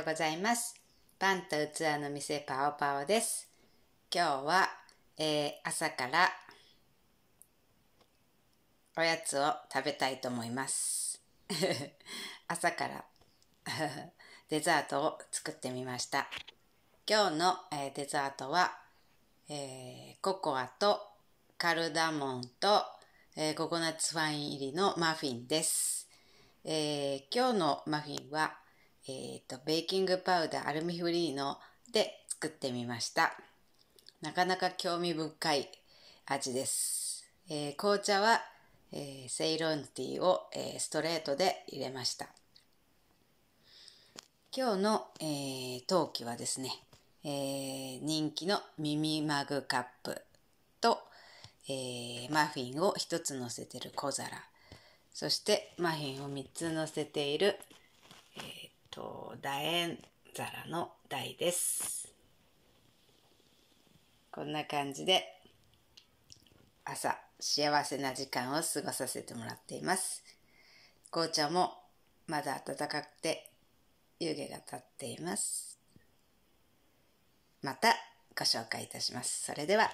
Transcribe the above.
ようございます。パンと器の店パオパオです。今日は、えー、朝からおやつを食べたいと思います。朝から デザートを作ってみました。今日の、えー、デザートは、えー、ココアとカルダモンと、えー、ココナッツファイン入りのマフィンです。えー、今日のマフィンは、えっ、ー、と、ベーキングパウダー、アルミフリーので作ってみました。なかなか興味深い味です。えー、紅茶は、えー、セイロンティーを、えー、ストレートで入れました。今日の、えー、陶器はですね、えー、人気の耳マグカップと、えー、マフィンを1つ乗せてる小皿、そしてマフィンを3つ乗せていると、楕円皿の台です。こんな感じで、朝、幸せな時間を過ごさせてもらっています。紅茶もまだ暖かくて湯気が立っています。またご紹介いたします。それでは。